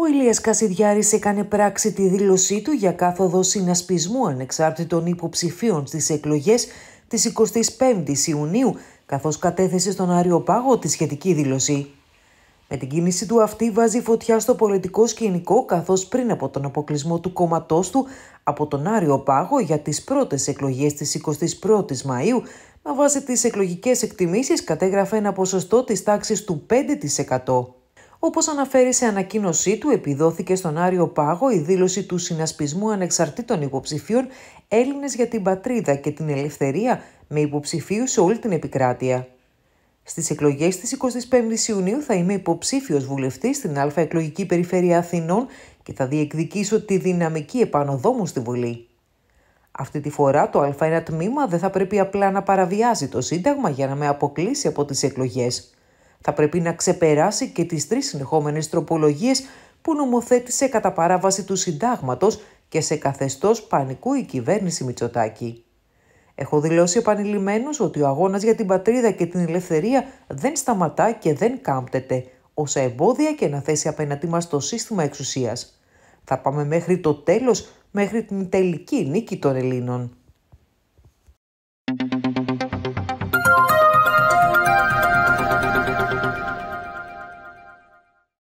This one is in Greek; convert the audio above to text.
Ο Ηλίας Κασιδιάρης έκανε πράξη τη δήλωσή του για κάθοδο συνασπισμού ανεξάρτητων υποψηφίων στις εκλογές της 25ης Ιουνίου, καθώς κατέθεσε στον Άριο Πάγο τη σχετική δήλωση. Με την κίνηση του αυτή βάζει φωτιά στο πολιτικό σκηνικό, καθώς πριν από τον αποκλεισμό του κόμματός του από τον Άριο Πάγο για τις πρώτες εκλογές της 21ης Μαΐου, με βάση τις εκλογικές εκτιμήσεις κατέγραφε ένα ποσοστό της τάξης του 5%. Όπως αναφέρει σε ανακοίνωσή του, επιδόθηκε στον Άριο Πάγο η δήλωση του συνασπισμού ανεξαρτήτων υποψηφίων Έλληνες για την πατρίδα και την ελευθερία με υποψηφίους σε όλη την επικράτεια. Στις εκλογές της 25ης Ιουνίου θα είμαι υποψήφιος βουλευτής στην Α εκλογική περιφέρεια Αθηνών και θα διεκδικήσω τη δυναμική επάνωδό μου στη Βουλή. Αυτή τη φορά το Α1 τμήμα δεν θα πρέπει απλά να παραβιάζει το Σύνταγμα για να με αποκλείσει από τις εκλογές θα πρέπει να ξεπεράσει και τις τρεις συνεχόμενες τροπολογίες που νομοθέτησε κατά παράβαση του συντάγματος και σε καθεστώς πανικού η κυβέρνηση Μητσοτάκη. Έχω δηλώσει επανειλημμένω ότι ο αγώνας για την πατρίδα και την ελευθερία δεν σταματά και δεν κάμπτεται, όσα εμπόδια και να θέσει απέναντί μας το σύστημα εξουσίας. Θα πάμε μέχρι το τέλος, μέχρι την τελική νίκη των Ελλήνων.